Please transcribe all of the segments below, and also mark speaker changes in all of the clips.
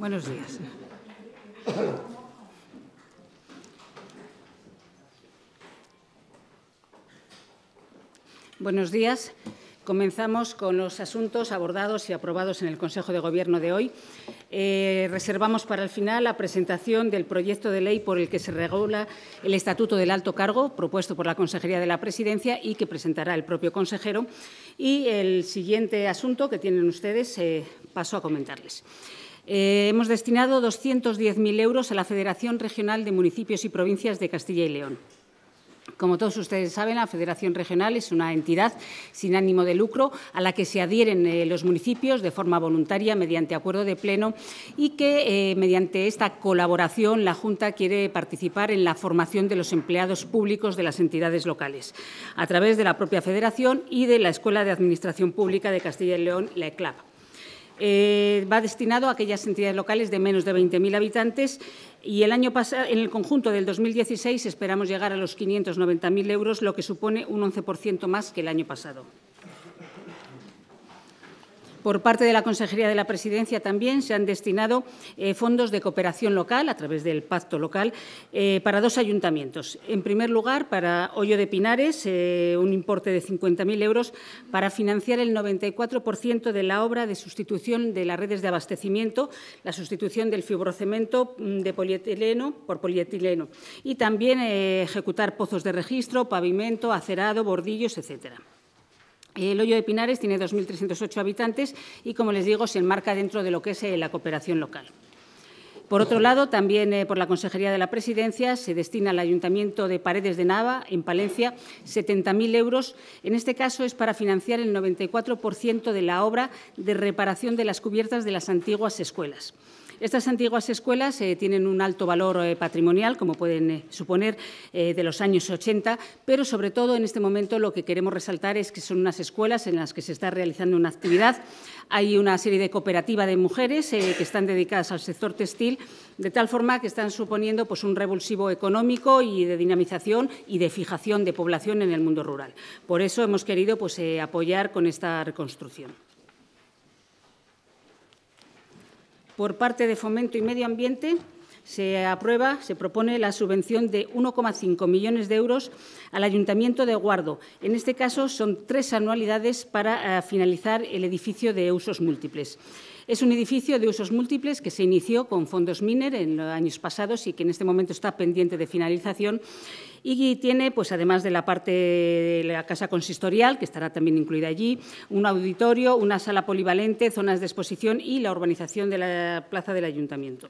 Speaker 1: Buenos días. Buenos días. Comenzamos con los asuntos abordados y aprobados en el Consejo de Gobierno de hoy. Eh, reservamos para el final la presentación del proyecto de ley por el que se regula el Estatuto del Alto Cargo, propuesto por la Consejería de la Presidencia y que presentará el propio consejero. Y el siguiente asunto que tienen ustedes eh, paso a comentarles. Eh, hemos destinado 210.000 euros a la Federación Regional de Municipios y Provincias de Castilla y León. Como todos ustedes saben, la Federación Regional es una entidad sin ánimo de lucro a la que se adhieren eh, los municipios de forma voluntaria mediante acuerdo de pleno y que eh, mediante esta colaboración la Junta quiere participar en la formación de los empleados públicos de las entidades locales a través de la propia Federación y de la Escuela de Administración Pública de Castilla y León, la ECLAP. Eh, va destinado a aquellas entidades locales de menos de 20.000 habitantes y el año pasado, en el conjunto del 2016 esperamos llegar a los 590.000 euros, lo que supone un 11% más que el año pasado. Por parte de la Consejería de la Presidencia también se han destinado eh, fondos de cooperación local a través del Pacto Local eh, para dos ayuntamientos. En primer lugar, para Hoyo de Pinares, eh, un importe de 50.000 euros para financiar el 94% de la obra de sustitución de las redes de abastecimiento, la sustitución del fibrocemento mm, de polietileno por polietileno y también ejecutar pozos de registro, pavimento, acerado, bordillos, etcétera. El Hoyo de Pinares tiene 2.308 habitantes y, como les digo, se enmarca dentro de lo que es eh, la cooperación local. Por otro lado, también eh, por la Consejería de la Presidencia se destina al Ayuntamiento de Paredes de Nava, en Palencia, 70.000 euros. En este caso es para financiar el 94% de la obra de reparación de las cubiertas de las antiguas escuelas. Estas antiguas escuelas eh, tienen un alto valor eh, patrimonial, como pueden eh, suponer, de los años 80, pero sobre todo en este momento lo que queremos resaltar es que son unas escuelas en las que se está realizando una actividad. Hay una serie de cooperativas de mujeres que están dedicadas al sector textil, de tal forma que están suponiendo pues, un revulsivo económico y de dinamización y de fijación de población en el mundo rural. Por eso hemos querido pues, apoyar con esta reconstrucción. por parte de Fomento y Medio Ambiente se aprueba, se propone la subvención de 1,5 millones de euros al Ayuntamiento de Guardo. En este caso, son tres anualidades para eh, finalizar el edificio de usos múltiples. Es un edificio de usos múltiples que se inició con fondos Miner en los años pasados y que en este momento está pendiente de finalización y tiene, pues además de la parte de la casa consistorial, que estará también incluida allí, un auditorio, una sala polivalente, zonas de exposición y la urbanización de la plaza del ayuntamiento.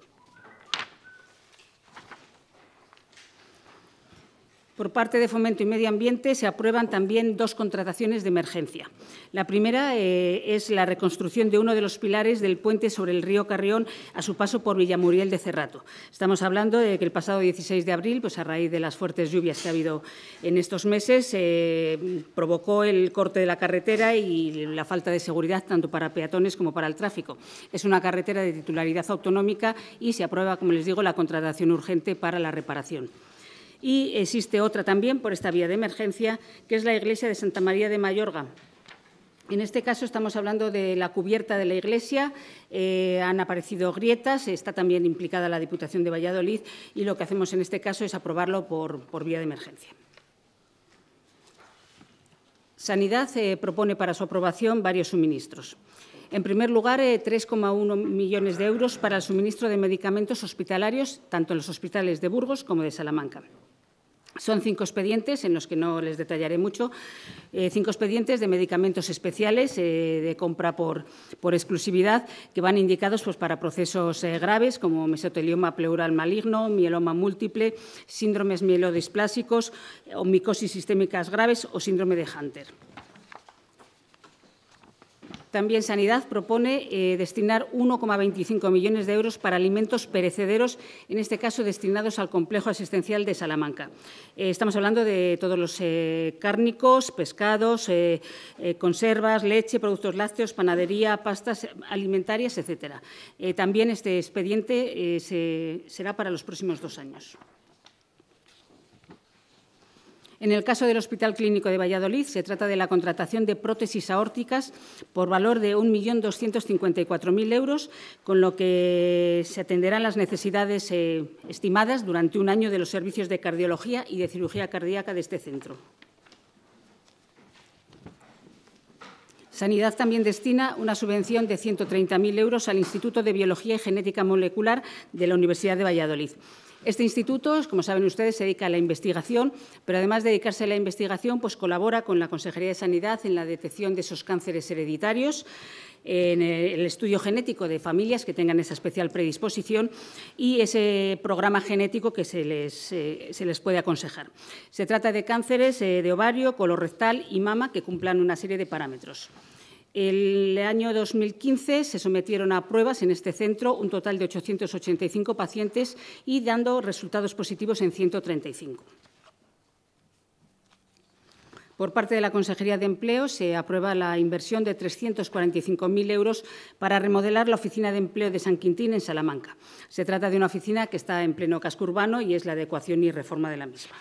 Speaker 1: Por parte de Fomento y Medio Ambiente se aprueban también dos contrataciones de emergencia. La primera eh, es la reconstrucción de uno de los pilares del puente sobre el río Carrión a su paso por Villamuriel de Cerrato. Estamos hablando de que el pasado 16 de abril, pues a raíz de las fuertes lluvias que ha habido en estos meses, eh, provocó el corte de la carretera y la falta de seguridad tanto para peatones como para el tráfico. Es una carretera de titularidad autonómica y se aprueba, como les digo, la contratación urgente para la reparación. Y existe otra también por esta vía de emergencia, que es la iglesia de Santa María de Mayorga, en este caso estamos hablando de la cubierta de la iglesia. Eh, han aparecido grietas, está también implicada la Diputación de Valladolid y lo que hacemos en este caso es aprobarlo por, vía de emergencia. Sanidad eh, propone para su aprobación varios suministros. En primer lugar, 3,1 eh, millones de euros para el suministro de medicamentos hospitalarios, tanto en los hospitales de Burgos como de Salamanca. Son cinco expedientes, en los que no les detallaré mucho, eh, cinco expedientes de medicamentos especiales eh, de compra por, exclusividad que van indicados pues, para procesos eh, graves como mesotelioma pleural maligno, mieloma múltiple, síndromes mielodisplásicos o micosis sistémicas graves o síndrome de Hunter. También Sanidad propone eh, destinar 1,25 millones de euros para alimentos perecederos, en este caso destinados al complejo asistencial de Salamanca. Eh, estamos hablando de todos los eh, cárnicos, pescados, conservas, leche, productos lácteos, panadería, pastas alimentarias, etcétera. también este expediente será para los próximos dos años. En el caso del Hospital Clínico de Valladolid, se trata de la contratación de prótesis aórticas por valor de 1.254.000 euros, con lo que se atenderán las necesidades eh, estimadas durante un año de los servicios de cardiología y de cirugía cardíaca de este centro. Sanidad también destina una subvención de 130.000 euros al Instituto de Biología y Genética Molecular de la Universidad de Valladolid. Este instituto, como saben ustedes, se dedica a la investigación, pero además de dedicarse a la investigación, pues colabora con la Consejería de Sanidad en la detección de esos cánceres hereditarios en el estudio genético de familias que tengan esa especial predisposición y ese programa genético que se les, eh, puede aconsejar. Se trata de cánceres eh, de ovario, colorectal y mama que cumplan una serie de parámetros. El año 2015 se sometieron a pruebas en este centro un total de 885 pacientes y dando resultados positivos en 135. Por parte de la Consejería de Empleo se aprueba la inversión de 345.000 euros para remodelar la oficina de empleo de San Quintín en Salamanca. Se trata de una oficina que está en pleno casco urbano y es la adecuación y reforma de la misma.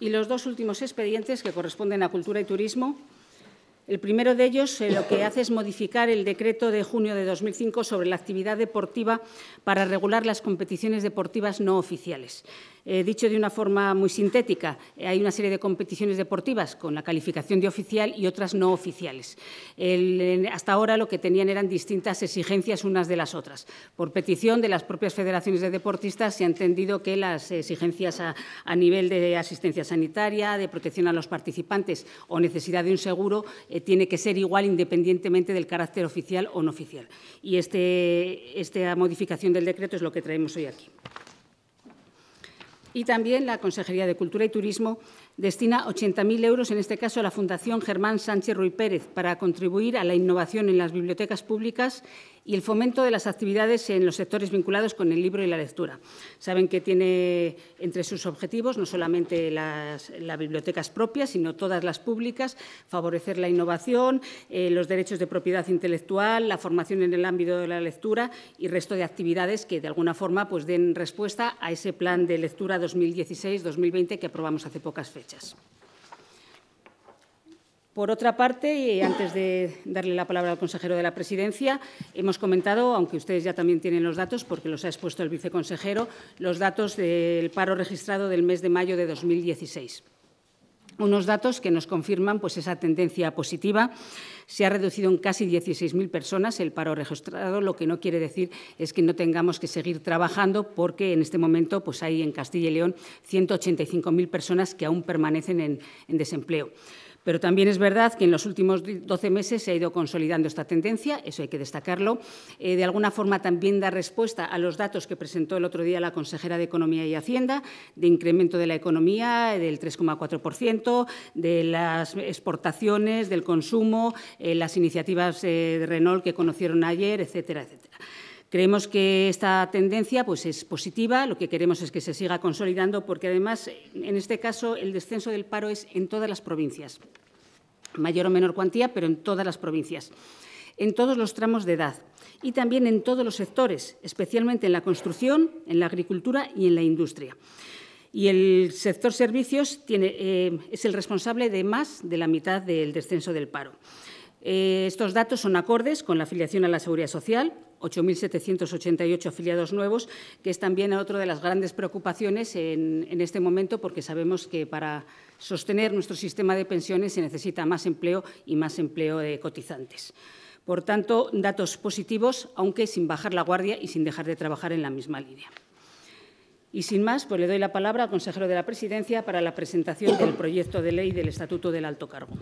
Speaker 1: y los dos últimos expedientes que corresponden a Cultura y Turismo. El primero de ellos eh, lo que hace es modificar el decreto de junio de 2005 sobre la actividad deportiva para regular las competiciones deportivas no oficiales. Eh, dicho de una forma muy sintética, eh, hay una serie de competiciones deportivas con la calificación de oficial y otras no oficiales. hasta ahora lo que tenían eran distintas exigencias unas de las otras. Por petición de las propias federaciones de deportistas se ha entendido que las exigencias a, nivel de asistencia sanitaria, de protección a los participantes o necesidad de un seguro tienen eh, tiene que ser igual independientemente del carácter oficial o no oficial. Y este, esta modificación del decreto es lo que traemos hoy aquí. Y también la Consejería de Cultura y Turismo destina 80.000 euros, en este caso, a la Fundación Germán Sánchez Ruy Pérez para contribuir a la innovación en las bibliotecas públicas y el fomento de las actividades en los sectores vinculados con el libro y la lectura. Saben que tiene entre sus objetivos no solamente las, bibliotecas propias, sino todas las públicas, favorecer la innovación, eh, los derechos de propiedad intelectual, la formación en el ámbito de la lectura y resto de actividades que, de alguna forma, pues, den respuesta a ese plan de lectura 2016-2020 que aprobamos hace pocas fechas. Por otra parte, y antes de darle la palabra al consejero de la Presidencia, hemos comentado, aunque ustedes ya también tienen los datos, porque los ha expuesto el viceconsejero, los datos del paro registrado del mes de mayo de 2016 unos datos que nos confirman pues, esa tendencia positiva. Se ha reducido en casi 16.000 personas el paro registrado, lo que no quiere decir es que no tengamos que seguir trabajando, porque en este momento pues, hay en Castilla y León 185.000 personas que aún permanecen en, en desempleo. Pero también es verdad que en los últimos 12 meses se ha ido consolidando esta tendencia, eso hay que destacarlo. Eh, de alguna forma también da respuesta a los datos que presentó el otro día la consejera de Economía y Hacienda, de incremento de la economía del 3,4%, de las exportaciones, del consumo, eh, las iniciativas eh, de Renault que conocieron ayer, etcétera, etcétera. Creemos que esta tendencia pues, es positiva, lo que queremos es que se siga consolidando, porque además, en este caso, el descenso del paro es en todas las provincias, mayor o menor cuantía, pero en todas las provincias, en todos los tramos de edad y también en todos los sectores, especialmente en la construcción, en la agricultura y en la industria. Y el sector servicios eh, es el responsable de más de la mitad del descenso del paro. Eh, estos datos son acordes con la afiliación a la seguridad social, 8.788 afiliados nuevos, que es también otra de las grandes preocupaciones en, este momento, porque sabemos que para sostener nuestro sistema de pensiones se necesita más empleo y más empleo de cotizantes. Por tanto, datos positivos, aunque sin bajar la guardia y sin dejar de trabajar en la misma línea. Y sin más, pues le doy la palabra al consejero de la Presidencia para la presentación del proyecto de ley del Estatuto del Alto Cargo.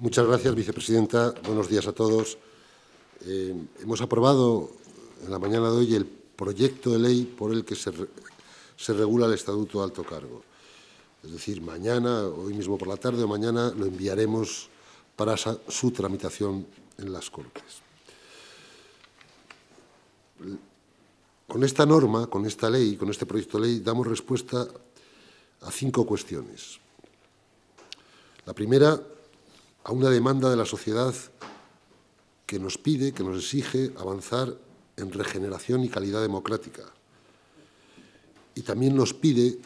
Speaker 2: Muchas gracias, vicepresidenta. Buenos días a todos. Eh, hemos aprobado en la mañana de hoy el proyecto de ley por el que se, regula el Estatuto de Alto Cargo. Es decir, mañana, hoy mismo por la tarde o mañana, lo enviaremos para su tramitación en las Cortes. Con esta norma, con esta ley, con este proyecto de ley, damos respuesta a cinco cuestiones. La primera, a una demanda de la sociedad que nos pide, que nos exige avanzar en regeneración y calidad democrática. Y también nos pide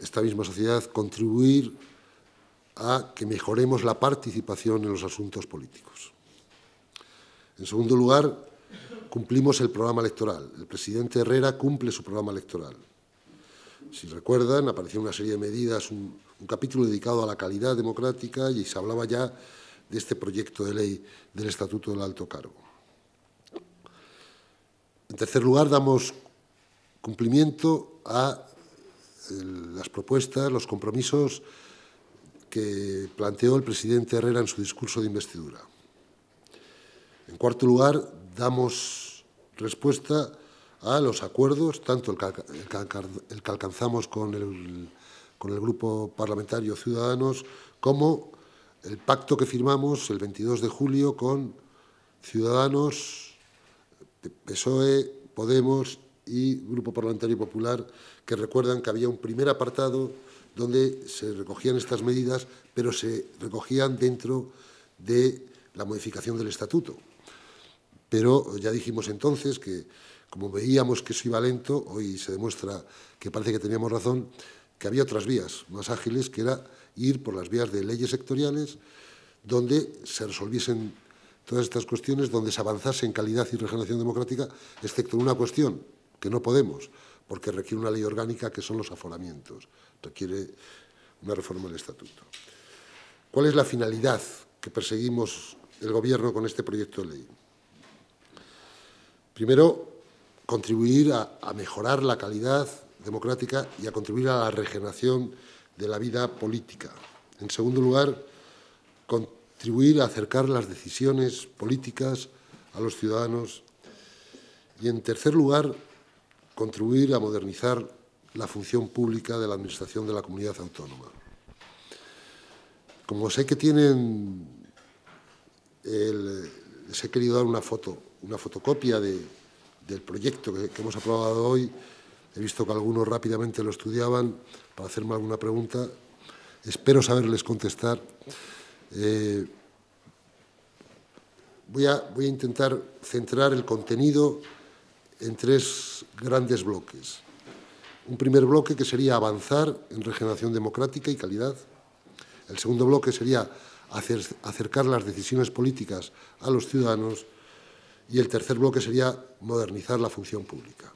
Speaker 2: esta misma sociedad contribuir a que mejoremos la participación en los asuntos políticos. En segundo lugar, cumplimos el programa electoral. El presidente Herrera cumple su programa electoral. Si recuerdan, apareció una serie de medidas, un, capítulo dedicado a la calidad democrática y se hablaba ya de este proyecto de ley del Estatuto del Alto Cargo. En tercer lugar, damos cumplimiento a las propuestas, los compromisos que planteó el presidente Herrera en su discurso de investidura. En cuarto lugar, damos respuesta a los acuerdos, tanto el que, alcanzamos con el Grupo Parlamentario Ciudadanos como el pacto que firmamos el 22 de julio con Ciudadanos, PSOE, e, Podemos y Grupo Parlamentario Popular, que recuerdan que había un primer apartado donde se recogían estas medidas, pero se recogían dentro de la modificación del estatuto. Pero ya dijimos entonces que, como veíamos que eso iba lento, hoy se demuestra que parece que teníamos razón, que había otras vías más ágiles, que era ir por las vías de leyes sectoriales, donde se resolviesen todas estas cuestiones donde se avanzase en calidad y regeneración democrática, excepto en una cuestión, que no podemos, porque requiere una ley orgánica que son los aforamientos, requiere una reforma del estatuto. ¿Cuál es la finalidad que perseguimos el Gobierno con este proyecto de ley? Primero, contribuir a, mejorar la calidad democrática y a contribuir a la regeneración de la vida política. En segundo lugar, contribuir contribuir a acercar las decisiones políticas a los ciudadanos y, en tercer lugar, contribuir a modernizar la función pública de la Administración de la comunidad autónoma. Como sé que tienen, les he querido dar una foto, una fotocopia del proyecto que hemos aprobado hoy. He visto que algunos rápidamente lo estudiaban para hacerme alguna pregunta. Espero saberles contestar. Eh, voy, a, voy a intentar centrar el contenido en tres grandes bloques. Un primer bloque que sería avanzar en regeneración democrática y calidad. El segundo bloque sería acercar las decisiones políticas a los ciudadanos. Y el tercer bloque sería modernizar la función pública.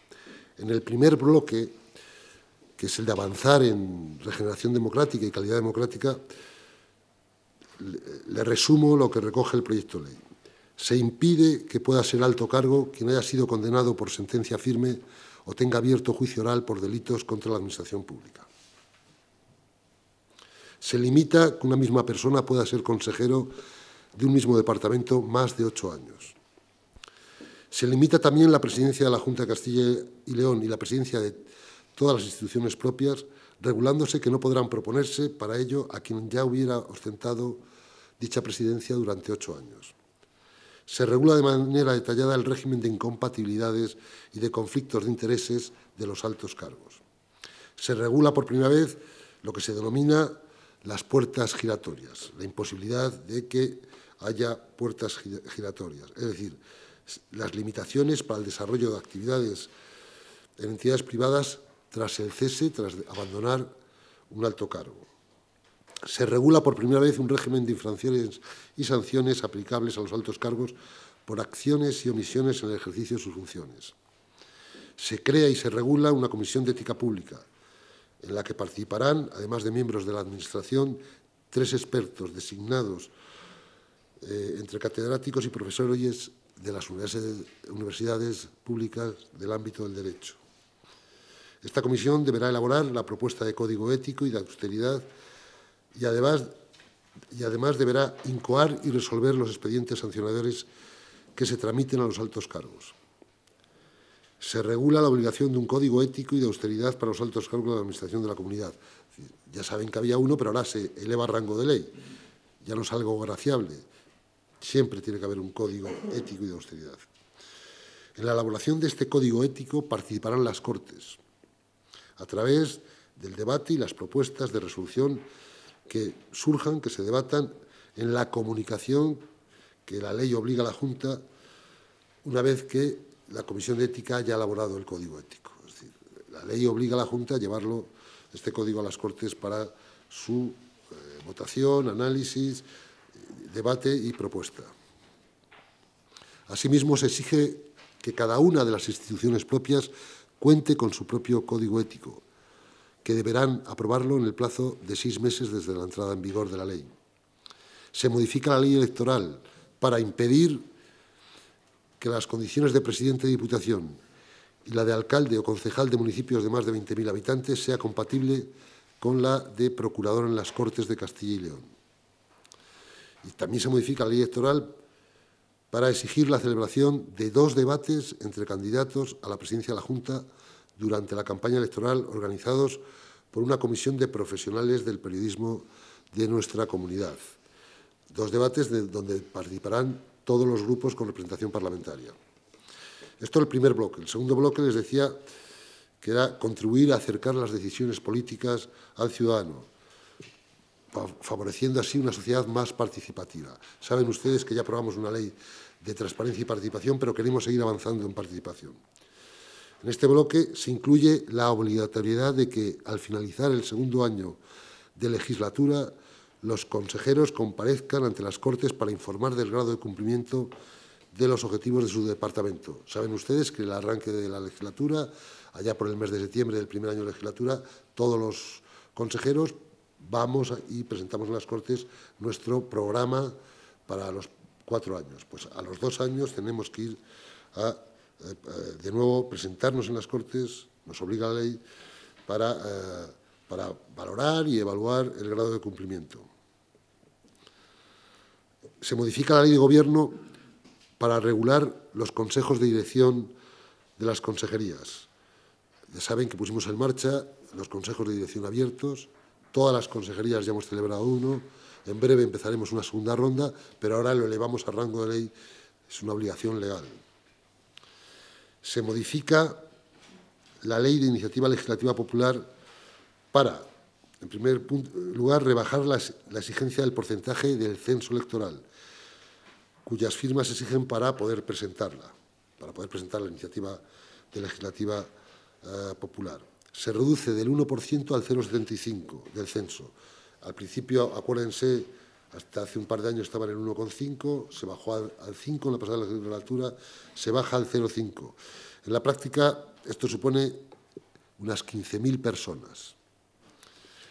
Speaker 2: En el primer bloque, que es el de avanzar en regeneración democrática y calidad democrática, le resumo lo que recoge el proyecto de ley. Se impide que pueda ser alto cargo quien haya sido condenado por sentencia firme o tenga abierto juicio oral por delitos contra la Administración Pública. Se limita que una misma persona pueda ser consejero de un mismo departamento más de ocho años. Se limita también la presidencia de la Junta de Castilla y León y la presidencia de todas las instituciones propias, regulándose que no podrán proponerse para ello a quien ya hubiera ostentado dicha presidencia durante ocho años. Se regula de manera detallada el régimen de incompatibilidades y de conflictos de intereses de los altos cargos. Se regula por primera vez lo que se denomina las puertas giratorias, la imposibilidad de que haya puertas giratorias, es decir, las limitaciones para el desarrollo de actividades en entidades privadas tras el cese, tras abandonar un alto cargo se regula por primera vez un régimen de infracciones y sanciones aplicables a los altos cargos por acciones y omisiones en el ejercicio de sus funciones. Se crea y se regula una comisión de ética pública, en la que participarán, además de miembros de la Administración, tres expertos designados eh, entre catedráticos y profesores de las universidades, universidades públicas del ámbito del derecho. Esta comisión deberá elaborar la propuesta de código ético y de austeridad y además, y además deberá incoar y resolver los expedientes sancionadores que se tramiten a los altos cargos. Se regula la obligación de un código ético y de austeridad para los altos cargos de la Administración de la Comunidad. Ya saben que había uno, pero ahora se eleva rango de ley. Ya no es algo graciable. Siempre tiene que haber un código ético y de austeridad. En la elaboración de este código ético participarán las Cortes, a través del debate y las propuestas de resolución que surjan, que se debatan en la comunicación que la ley obliga a la Junta una vez que la Comisión de Ética haya elaborado el código ético. Es decir, la ley obliga a la Junta a llevarlo, este código, a las Cortes para su eh, votación, análisis, debate y propuesta. Asimismo, se exige que cada una de las instituciones propias cuente con su propio código ético, que deberán aprobarlo en el plazo de seis meses desde la entrada en vigor de la ley. Se modifica la ley electoral para impedir que las condiciones de presidente de Diputación y la de alcalde o concejal de municipios de más de 20.000 habitantes sea compatible con la de procurador en las Cortes de Castilla y León. Y también se modifica la ley electoral para exigir la celebración de dos debates entre candidatos a la presidencia de la Junta durante la campaña electoral organizados por una comisión de profesionales del periodismo de nuestra comunidad. Dos debates donde participarán todos los grupos con representación parlamentaria. Esto es el primer bloque. El segundo bloque les decía que era contribuir a acercar las decisiones políticas al ciudadano, favoreciendo así una sociedad más participativa. Saben ustedes que ya aprobamos una ley de transparencia y participación, pero queremos seguir avanzando en participación. En este bloque se incluye la obligatoriedad de que, al finalizar el segundo año de legislatura, los consejeros comparezcan ante las Cortes para informar del grado de cumplimiento de los objetivos de su departamento. Saben ustedes que el arranque de la legislatura, allá por el mes de septiembre del primer año de legislatura, todos los consejeros vamos y presentamos en las Cortes nuestro programa para los cuatro años. Pues a los dos años tenemos que ir a eh, de nuevo, presentarnos en las Cortes, nos obliga la ley, eh, para, valorar y evaluar el grado de cumplimiento. Se modifica la ley de gobierno para regular los consejos de dirección de las consejerías. Ya saben que pusimos en marcha los consejos de dirección abiertos, todas las consejerías ya hemos celebrado uno, en breve empezaremos una segunda ronda, pero ahora lo elevamos a rango de ley, es una obligación legal se modifica la ley de iniciativa legislativa popular para, en primer lugar, rebajar la exigencia del porcentaje del censo electoral, cuyas firmas se exigen para poder presentarla, para poder presentar la iniciativa de legislativa eh, popular. Se reduce del 1% al 0,75% del censo. Al principio, acuérdense, hasta hace un par de años estaban en el 1,5, se bajó al, 5 en la pasada legislatura, se baja al 0,5. En la práctica, esto supone unas 15.000 personas.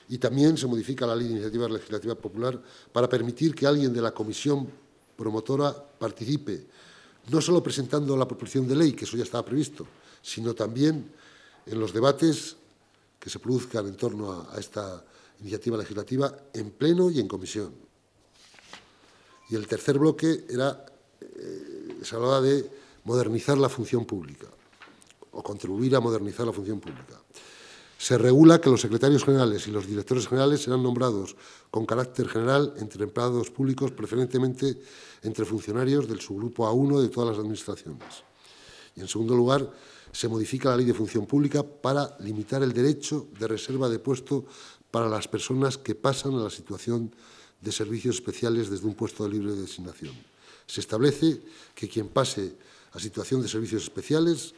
Speaker 2: Y también se modifica la ley de iniciativa legislativa popular para permitir que alguien de la comisión promotora participe, no solo presentando la proposición de ley, que eso ya estaba previsto, sino también en los debates que se produzcan en torno a esta iniciativa legislativa en pleno y en comisión. Y el tercer bloque era, eh, se hablaba de modernizar la función pública o contribuir a modernizar la función pública. Se regula que los secretarios generales y los directores generales serán nombrados con carácter general entre empleados públicos, preferentemente entre funcionarios del subgrupo A1 de todas las administraciones. Y en segundo lugar, se modifica la ley de función pública para limitar el derecho de reserva de puesto para las personas que pasan a la situación de servicios especiales desde un puesto de libre designación. Se establece que quien pase a situación de servicios especiales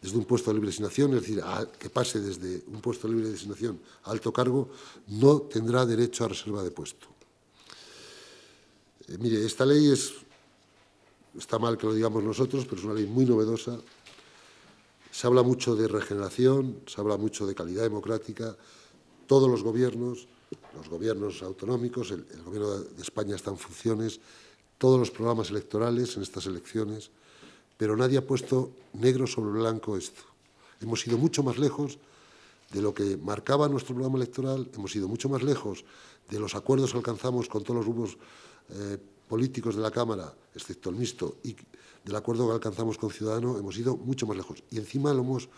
Speaker 2: desde un puesto de libre designación, es decir, que pase desde un puesto de libre designación a alto cargo, no tendrá derecho a reserva de puesto. Eh, mire, esta ley es, está mal que lo digamos nosotros, pero es una ley muy novedosa. Se habla mucho de regeneración, se habla mucho de calidad democrática. Todos los gobiernos los gobiernos autonómicos, el, gobierno de España está en funciones, todos los programas electorales en estas elecciones, pero nadie ha puesto negro sobre blanco esto. Hemos ido mucho más lejos de lo que marcaba nuestro programa electoral, hemos ido mucho más lejos de los acuerdos que alcanzamos con todos los grupos eh, políticos de la Cámara, excepto el mixto, y del acuerdo que alcanzamos con Ciudadano, hemos ido mucho más lejos. Y encima lo hemos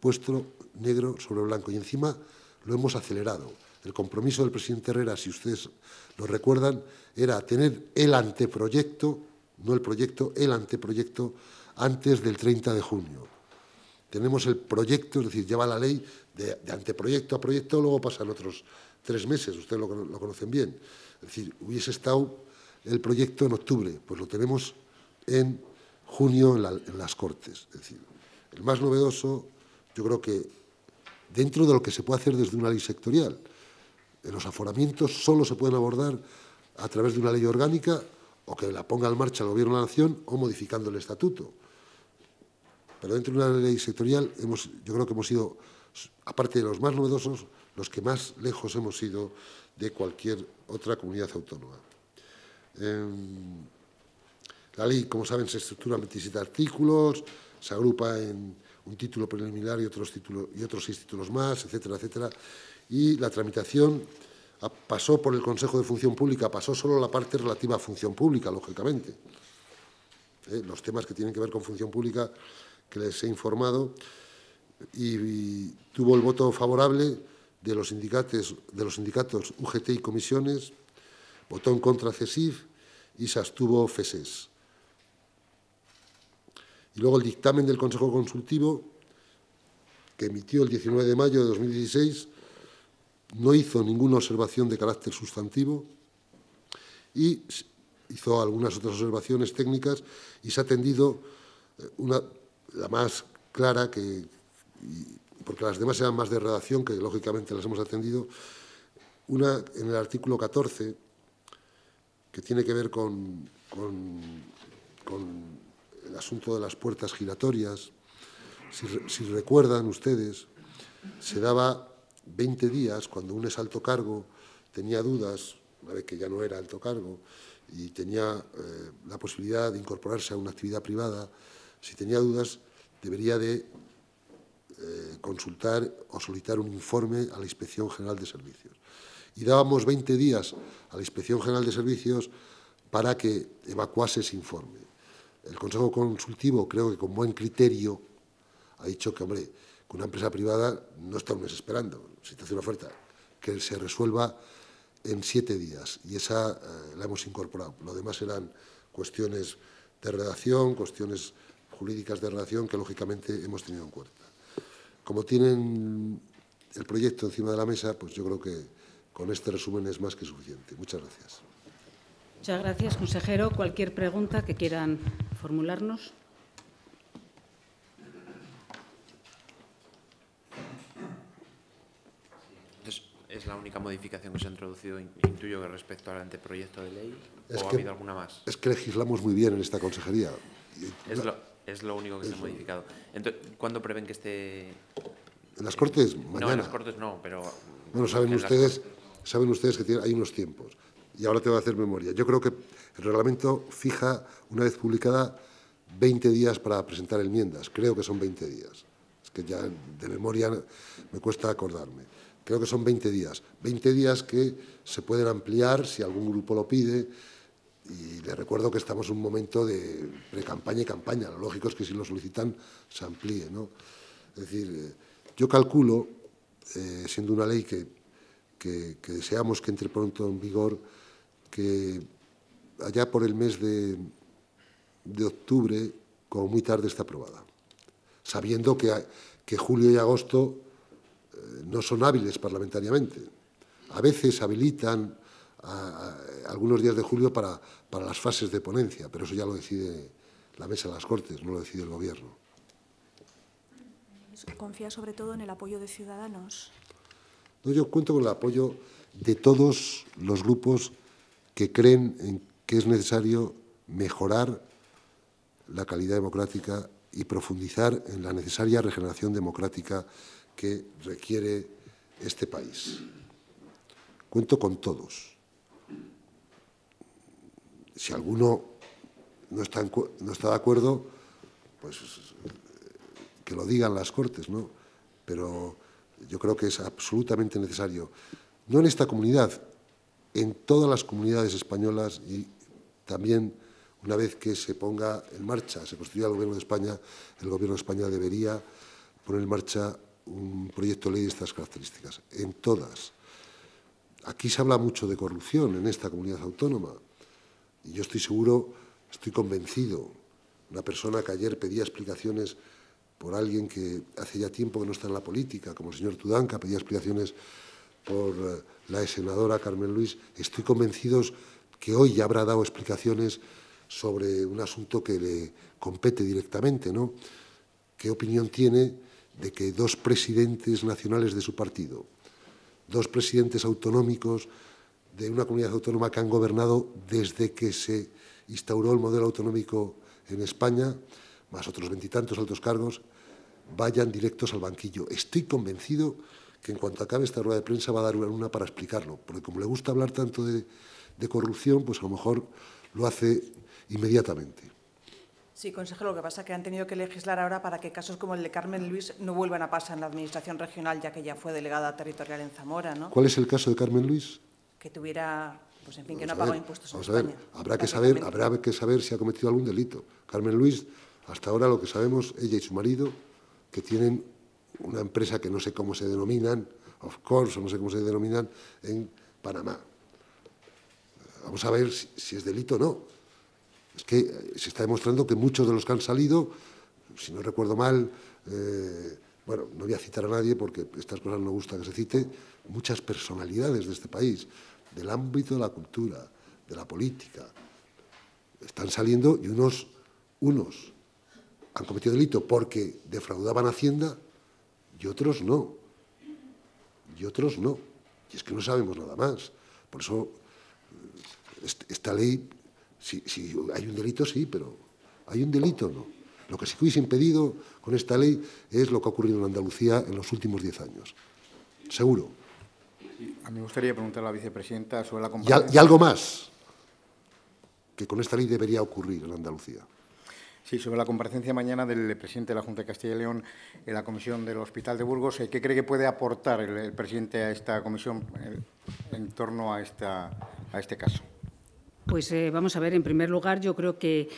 Speaker 2: puesto negro sobre blanco y encima lo hemos acelerado. El compromiso del presidente Herrera, si ustedes lo recuerdan, era tener el anteproyecto, no el proyecto, el anteproyecto antes del 30 de junio. Tenemos el proyecto, es decir, lleva la ley de, anteproyecto a proyecto, luego pasan otros tres meses, ustedes lo, conocen bien. Es decir, hubiese estado el proyecto en octubre, pues lo tenemos en junio en, las Cortes. Es decir, el más novedoso, yo creo que dentro de lo que se puede hacer desde una ley sectorial, los aforamientos solo se pueden abordar a través de una ley orgánica o que la ponga en marcha el Gobierno de la Nación o modificando el estatuto. Pero dentro de una ley sectorial hemos, yo creo que hemos sido, aparte de los más novedosos, los que más lejos hemos sido de cualquier otra comunidad autónoma. Em, la ley, como saben, se estructura en 27 artículos, se agrupa en un título preliminar y otros, títulos, y otros seis títulos más, etcétera, etcétera y la tramitación pasó por el Consejo de Función Pública, pasó solo la parte relativa a función pública, lógicamente. Eh, los temas que tienen que ver con función pública que les he informado y, tuvo el voto favorable de los, sindicatos, de los sindicatos UGT y comisiones, votó en contra CESIF y se abstuvo FESES. Y luego el dictamen del Consejo Consultivo, que emitió el 19 de mayo de 2016, no hizo ninguna observación de carácter sustantivo y hizo algunas otras observaciones técnicas y se ha atendido eh, una, la más clara, que, porque las demás eran más de redacción, que lógicamente las hemos atendido, una en el artículo 14, que tiene que ver con, el asunto de las puertas giratorias. si recuerdan ustedes, se daba 20 días, cuando un es alto cargo tenía dudas, una vez que ya no era alto cargo, y tenía eh, la posibilidad de incorporarse a una actividad privada, si tenía dudas debería de eh, consultar o solicitar un informe a la Inspección General de Servicios. Y dábamos 20 días a la Inspección General de Servicios para que evacuase ese informe. El Consejo Consultivo, creo que con buen criterio, ha dicho que, hombre, con una empresa privada no estamos esperando. Si te hace oferta que se resuelva en siete días y esa eh, la hemos incorporado. Lo demás eran cuestiones de redacción, cuestiones jurídicas de redacción que lógicamente hemos tenido en cuenta. Como tienen el proyecto encima de la mesa, pues yo creo que con este resumen es más que suficiente. Muchas gracias.
Speaker 1: Muchas gracias, consejero. Cualquier pregunta que quieran formularnos.
Speaker 3: es la única modificación que se ha introducido, intuyo respecto al anteproyecto de ley, es o que, ha habido alguna más.
Speaker 2: Es que legislamos muy bien en esta consejería.
Speaker 3: Es lo, único que se ha modificado. ¿Cuándo prevén que esté...?
Speaker 2: En las Cortes, mañana. No, en las Cortes no, pero... Bueno, saben ustedes, saben ustedes que hay unos tiempos. Y ahora te voy a hacer memoria. Yo creo que el reglamento fija, una vez publicada, 20 días para presentar enmiendas. Creo que son 20 días. Es que ya de memoria me cuesta acordarme creo que son 20 días. 20 días que se pueden ampliar si algún grupo lo pide. Y le recuerdo que estamos en un momento de pre-campaña y campaña. Lo lógico es que si lo solicitan se amplíe. Es decir, eh, yo calculo, eh, siendo una ley que, deseamos que entre pronto en vigor, que allá por el mes de, octubre, como muy tarde, está aprobada, sabiendo que julio y agosto eh, no son hábiles parlamentariamente. A veces habilitan algunos días de julio para, las fases de ponencia, pero eso ya lo decide la Mesa de las Cortes, no lo decide el Gobierno.
Speaker 1: ¿Confía sobre todo en el apoyo de Ciudadanos?
Speaker 2: yo cuento con el apoyo de todos los grupos que creen en que es necesario mejorar la calidad democrática y profundizar en la necesaria regeneración democrática que requiere este país. Cuento con todos. Si alguno no está, no está de acuerdo, pues eh, que lo digan las Cortes, ¿no? Pero yo creo que es absolutamente necesario, no en esta comunidad, en todas las comunidades españolas y también una vez que se ponga en marcha, se constituya el Gobierno de España, el Gobierno de España debería poner en marcha un proyecto de ley de estas características, en todas. Aquí se habla mucho de corrupción en esta comunidad autónoma y yo estoy seguro, estoy convencido, una persona que ayer pedía explicaciones por alguien que hace ya tiempo que no está en la política, como el señor Tudanca, pedía explicaciones por eh, la senadora Carmen Luis, estoy convencido que hoy ya habrá dado explicaciones sobre un asunto que le compete directamente, ¿no? ¿Qué opinión tiene de que dos presidentes nacionales de su partido, dos presidentes autonómicos de una comunidad autónoma que han gobernado desde que se instauró el modelo autonómico en España, más otros veintitantos altos cargos, vayan directos al banquillo. Estoy convencido que en cuanto acabe esta rueda de prensa va a dar una luna para explicarlo, porque como le gusta hablar tanto de, de corrupción, pues a lo mejor lo hace inmediatamente.
Speaker 3: Sí, consejero, lo que pasa es que han tenido que legislar ahora para que casos como el de Carmen Luis no vuelvan a pasar en la Administración regional, ya que ya fue delegada territorial en Zamora, ¿no? ¿Cuál es el
Speaker 2: caso de Carmen Luis?
Speaker 3: Que tuviera, pues en fin, que no pagado impuestos
Speaker 2: vamos a ver. Habrá que, saber, habrá que saber si ha cometido algún delito. Carmen Luis, hasta ahora lo que sabemos, ella y su marido, que tienen una empresa que no sé cómo se denominan, of course, no sé cómo se denominan, en Panamá. Vamos a ver si es delito o no. Es que eh, se está demostrando que muchos de los que han salido, si no recuerdo mal, eh, bueno, no voy a citar a nadie porque estas cosas no gusta que se cite, muchas personalidades de este país, del ámbito de la cultura, de la política, están saliendo y unos, unos han cometido delito porque defraudaban Hacienda y otros no. Y otros no. Y es que no sabemos nada más. Por eso eh, esta ley si, hay un delito, sí, pero hay un delito, no. Lo que sí que hubiese impedido con esta ley es lo que ha ocurrido en Andalucía en los últimos diez años. Seguro.
Speaker 3: A mí me gustaría preguntar a la vicepresidenta sobre la comparecencia. Y, algo
Speaker 2: más que con esta ley debería ocurrir en Andalucía.
Speaker 3: Sí, sobre la comparecencia mañana del presidente de la Junta de Castilla y León en la comisión del Hospital de Burgos. Eh, ¿Qué cree que puede aportar el, presidente a esta comisión en, eh, en torno a, esta, a este caso?
Speaker 1: Pues eh, vamos a ver, en primer lugar, yo creo que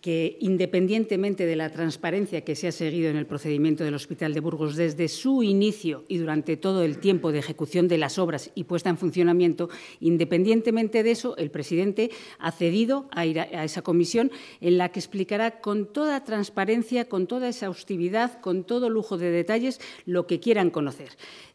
Speaker 1: que independientemente de la transparencia que se ha seguido en el procedimiento del Hospital de Burgos desde su inicio y durante todo el tiempo de ejecución de las obras y puesta en funcionamiento, independientemente de eso, el presidente ha cedido a a, esa comisión en la que explicará con toda transparencia, con toda exhaustividad, con todo lujo de detalles lo que quieran conocer.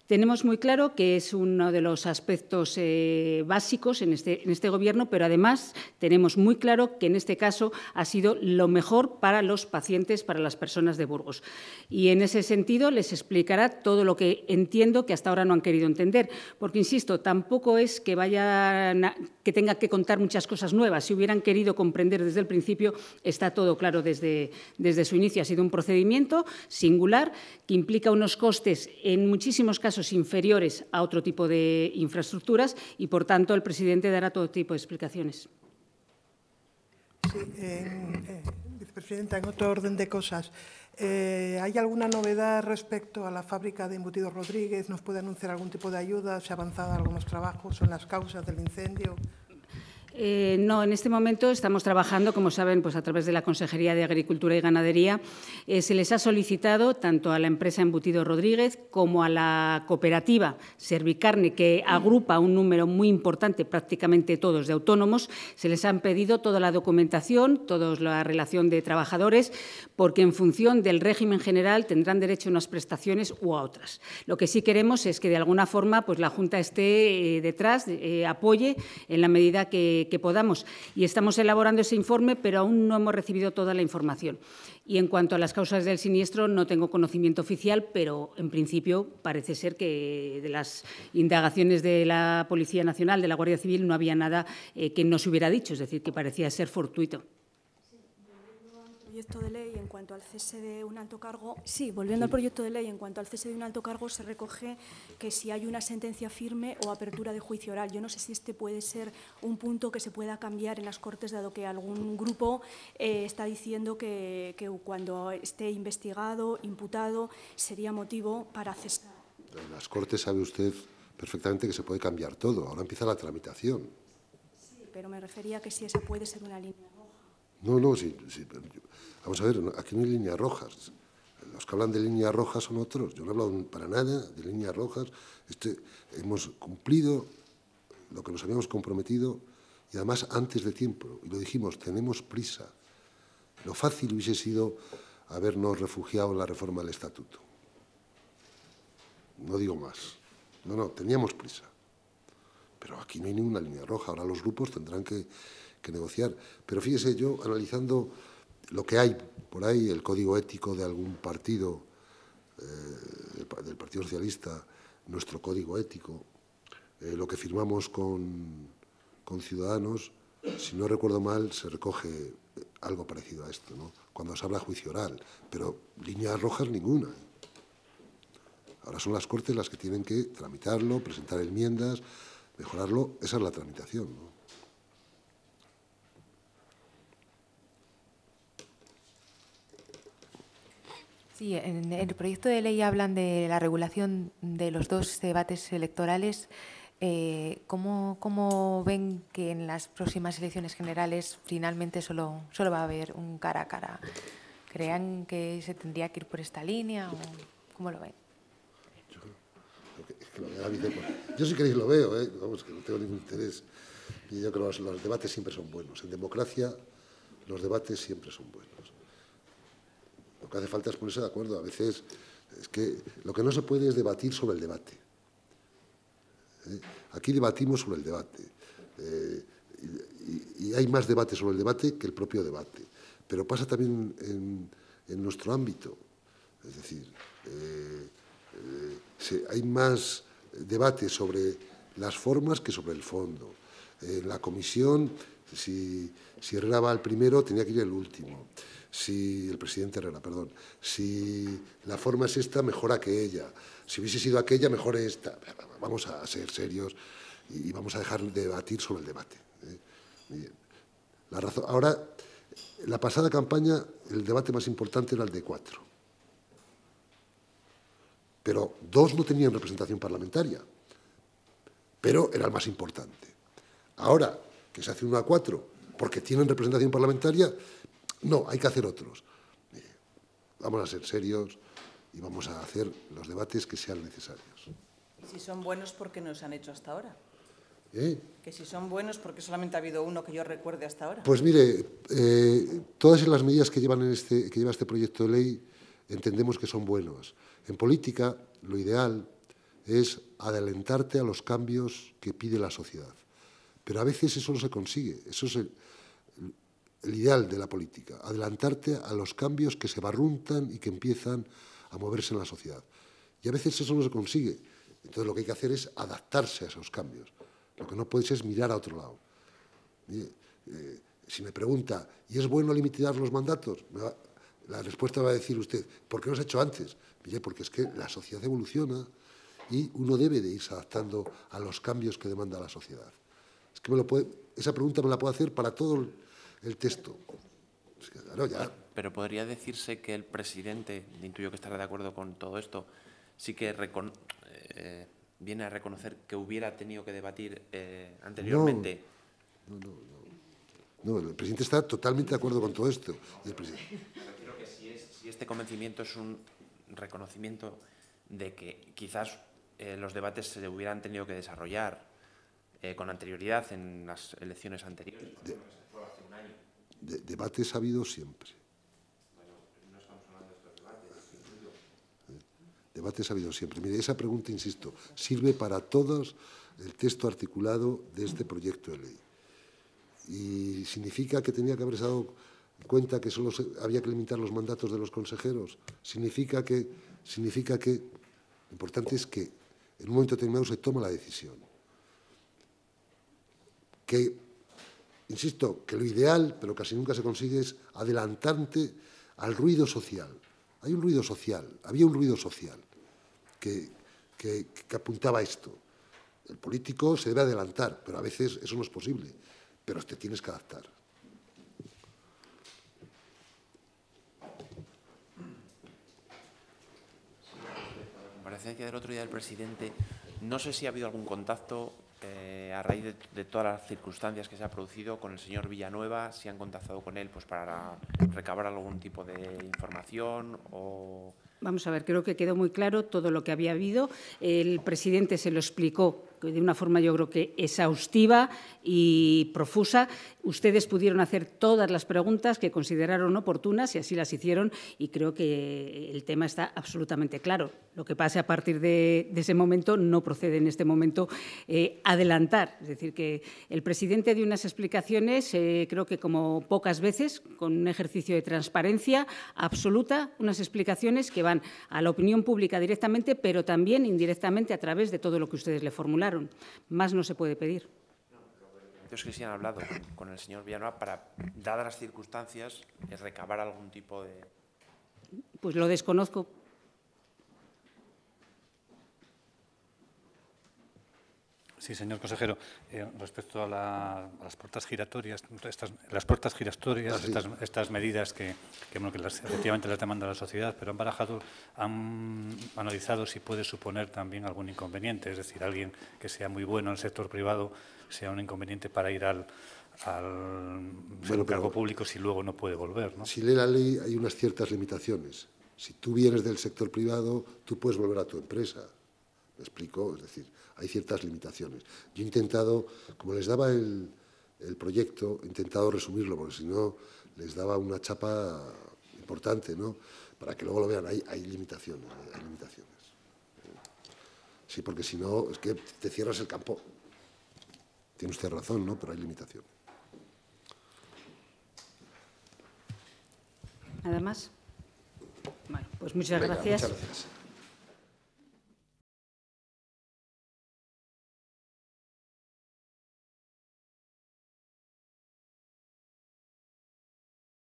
Speaker 1: Tenemos muy claro que es uno de los aspectos eh, básicos en este, en este Gobierno, pero además tenemos muy claro que en este caso ha sido lo mejor para los pacientes, para las personas de Burgos. Y en ese sentido les explicará todo lo que entiendo que hasta ahora no han querido entender, porque, insisto, tampoco es que, vayan que tenga que contar muchas cosas nuevas. Si hubieran querido comprender desde el principio, está todo claro desde, desde su inicio. Ha sido un procedimiento singular que implica unos costes en muchísimos casos inferiores a otro tipo de infraestructuras y, por tanto, el presidente dará todo tipo de explicaciones.
Speaker 3: Sí, en, eh, vicepresidenta, en otro orden de cosas, eh, ¿hay alguna novedad respecto a la fábrica de embutidos Rodríguez? ¿Nos puede anunciar algún tipo de ayuda? ¿Se ha avanzado algunos trabajos en las causas del incendio?
Speaker 1: Eh, no, en este momento estamos trabajando, como saben, pues a través de la Consejería de Agricultura y Ganadería. Eh, se les ha solicitado tanto a la empresa Embutido Rodríguez como a la cooperativa Servicarne, que agrupa un número muy importante, prácticamente todos de autónomos, se les han pedido toda la documentación, toda la relación de trabajadores, porque en función del régimen general tendrán derecho a unas prestaciones u a otras. Lo que sí queremos es que de alguna forma pues la Junta esté eh, detrás, apoye en la medida que que, podamos. Y estamos elaborando ese informe, pero aún no hemos recibido toda la información. Y en cuanto a las causas del siniestro, no tengo conocimiento oficial, pero en principio parece ser que de las indagaciones de la Policía Nacional, de la Guardia Civil, no había nada eh, que no se hubiera dicho, es decir, que parecía ser fortuito de ley en cuanto al cese de un alto cargo, sí, volviendo al proyecto de ley en cuanto al cese de un alto cargo, se recoge que si hay una sentencia firme o apertura de juicio oral. Yo no sé si este puede ser un punto que se pueda cambiar en las Cortes, dado que algún grupo eh, está diciendo que, que cuando esté investigado, imputado, sería motivo para cesar. En las
Speaker 2: Cortes sabe usted perfectamente que se puede cambiar todo. Ahora empieza la tramitación.
Speaker 1: Sí, pero me refería a que si esa puede ser una línea roja.
Speaker 2: No, no, sí, sí, Vamos a ver, aquí no hay líneas rojas. Los que hablan de líneas rojas son otros. Yo no he hablado para nada de líneas rojas. Este, hemos cumplido lo que nos habíamos comprometido y además antes de tiempo. Y lo dijimos, tenemos prisa. Lo fácil hubiese sido habernos refugiado en la reforma del estatuto. No digo más. No, no, teníamos prisa. Pero aquí no hay ninguna línea roja. Ahora los grupos tendrán que, que negociar. Pero fíjese, yo analizando lo que hay por ahí, el código ético de algún partido, eh, del Partido Socialista, nuestro código ético, eh, lo que firmamos con, con, Ciudadanos, si no recuerdo mal, se recoge eh, algo parecido a esto, ¿no? cuando se habla juicio oral, pero líneas rojas ninguna. Ahora son las Cortes las que tienen que tramitarlo, presentar enmiendas, mejorarlo, esa es la tramitación. ¿no?
Speaker 3: Sí, en el proyecto de ley hablan de la regulación de los dos debates electorales. Eh, ¿cómo, ven que en las próximas elecciones generales finalmente solo, solo va a haber un cara a cara? ¿Crean que se tendría que ir por esta línea o cómo lo ven?
Speaker 2: Yo, si queréis eh, pues, lo veo, ¿eh? vamos, que no tengo ningún interés. yo creo que los debates siempre son buenos. En democracia los debates siempre son buenos que hace falta es ponerse de acuerdo. A veces es que lo que no se puede es debatir sobre el debate. ¿Eh? Aquí debatimos sobre el debate. Eh, y, hay más debate sobre el debate que el propio debate. Pero pasa también en, nuestro ámbito. Es decir, eh, hay más debate sobre las formas que sobre el fondo. En la comisión, si, si erraba el primero, tenía que ir el último si el presidente Herrera, perdón, si la forma es esta, mejor aquella, si hubiese sido aquella, mejor esta. Vamos a ser serios y vamos a dejar de debatir sobre el debate. ¿eh? La ahora, la pasada campaña, el debate más importante era el de cuatro. Pero dos no tenían representación parlamentaria, pero era el más importante. Ahora, que se hace uno a cuatro, porque tienen representación parlamentaria, no, hay que hacer otros. Eh, vamos a ser serios y vamos a hacer los debates que sean necesarios.
Speaker 3: ¿Y si son buenos, por qué no se han hecho hasta ahora? ¿Eh? Que si son buenos, porque solamente ha habido uno que yo recuerde hasta ahora. Pues
Speaker 2: mire, eh, todas las medidas que, llevan en este, que lleva este proyecto de ley entendemos que son buenos. En política, lo ideal es adelantarte a los cambios que pide la sociedad. Pero a veces eso no se consigue. Eso se, el ideal de la política, adelantarte a los cambios que se barruntan y que empiezan a moverse en la sociedad. Y a veces eso no se consigue. Entonces lo que hay que hacer es adaptarse a esos cambios. Lo que no puedes es mirar a otro lado. Eh, si me pregunta, ¿y es bueno limitar los mandatos? la respuesta va a decir usted, ¿por qué no se ha hecho antes? porque es que la sociedad evoluciona y uno debe de irse adaptando a los cambios que demanda la sociedad. Es que esa pregunta me la puedo hacer para todo el texto.
Speaker 3: Pero podría decirse que el presidente, intuyo que estará de acuerdo con todo esto, sí que eh, viene a reconocer que hubiera tenido que debatir eh, anteriormente.
Speaker 2: No, no, no, El presidente está totalmente de acuerdo con todo esto. El
Speaker 3: Pero que si, este convencimiento es un reconocimiento de que quizás eh, los debates se hubieran tenido que desarrollar con anterioridad en las elecciones
Speaker 2: anteriores. Debate sabido siempre. no debates, ha habido siempre. Mire, esa pregunta, insisto, sirve para todos el texto articulado de este proyecto de ley. Y significa que tenía que haberse dado cuenta que solo había que limitar los mandatos de los consejeros. Significa que, significa que lo importante es que en un momento determinado se toma la decisión. Que insisto, que lo ideal, pero casi nunca se consigue, es adelantarte al ruido social. Hay un ruido social, había un ruido social que, apuntaba a esto. El político se debe adelantar, pero a veces eso no es posible, pero te tienes que adaptar. Parece que el otro día el presidente,
Speaker 3: no sé si ha habido algún contacto eh, a raíz de, de, todas las circunstancias que se ha producido con el señor Villanueva, si han contactado con él pues para recabar algún tipo de información o...
Speaker 1: Vamos a ver, creo que quedó muy claro todo lo que había habido. El presidente se lo explicó de una forma yo creo que exhaustiva y profusa. Ustedes pudieron hacer todas las preguntas que consideraron oportunas y así las hicieron y creo que el tema está absolutamente claro. Lo que pase a partir de, ese momento no procede en este momento eh, adelantar. Es decir, que el presidente dio unas explicaciones, eh, creo que como pocas veces, con un ejercicio de transparencia absoluta, unas explicaciones que van a la opinión pública directamente, pero también indirectamente a través de todo lo que ustedes le formularon. Más no se puede pedir.
Speaker 3: Es que sí han hablado con el señor Villanueva para, dadas las circunstancias, es recabar algún tipo de...
Speaker 1: Pues lo desconozco,
Speaker 2: Sí, señor consejero. Eh, respecto a, las puertas
Speaker 3: giratorias, estas, las puertas giratorias, ah, estas, medidas que, efectivamente las demanda la sociedad, pero han barajado, han analizado si puede suponer también algún inconveniente, es decir, alguien que sea muy bueno en el sector privado sea un inconveniente para ir al,
Speaker 2: cargo público si luego no puede volver. Si lee la ley hay unas ciertas limitaciones. Si tú vienes del sector privado, tú puedes volver a tu empresa explico? Es decir, hay ciertas limitaciones. Yo he intentado, como les daba el, proyecto, he intentado resumirlo, porque si no les daba una chapa importante, ¿no? Para que luego lo vean, hay, limitaciones, hay limitaciones. Sí, porque si no, es que te cierras el campo. Tiene usted razón, ¿no? Pero hay limitaciones.
Speaker 1: ¿Nada más? Bueno, pues Muchas gracias.